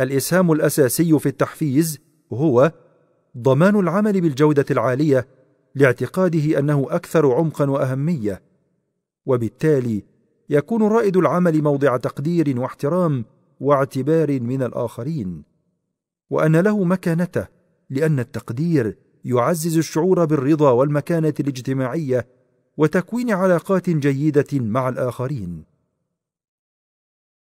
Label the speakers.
Speaker 1: الاسهام الاساسي في التحفيز هو ضمان العمل بالجوده العاليه لاعتقاده انه اكثر عمقا واهميه وبالتالي يكون رائد العمل موضع تقدير واحترام واعتبار من الاخرين وان له مكانته لان التقدير يعزز الشعور بالرضا والمكانه الاجتماعيه وتكوين علاقات جيده مع الاخرين